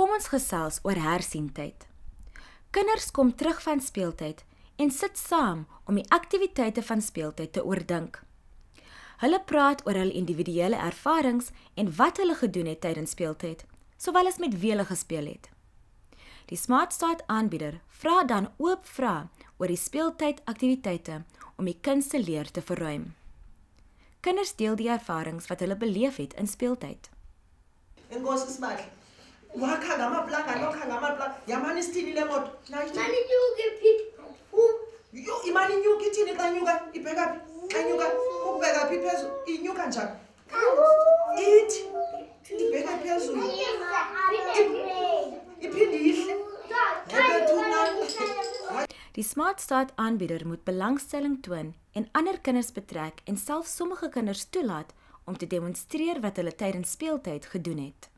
Kom ons gesels oor hersientyd. Kinders kom terug van speeltyd en sit saam om die aktiwiteite van speeltyd te oordink. Hulle praat oor hul individuele ervarings en wat hulle gedoen het tydens speeltyd, sowel as met wie hulle gespeel het. Die SmartStart aanbieder vra dan oop vra oor die speeltyd aktiwiteite om die kind se leer te verruim. Kinders deel die ervarings wat hulle beleef het in speeltyd. En gous is maar wakha ngamaplanga nokha ngamaplanga yamani sithini le moto imali inyuka iphi yo imali inyuka ithini xa inyuka ibheka phi xa inyuka ubheka phi phezulu inyuka njani ithi ibheka phezulu Die Smart Start aanbieder moet belangstelling toon en ander kinders betrek en selfs sommige kinders toelaat om te demonstreer wat hulle tydens speeltyd gedoen het.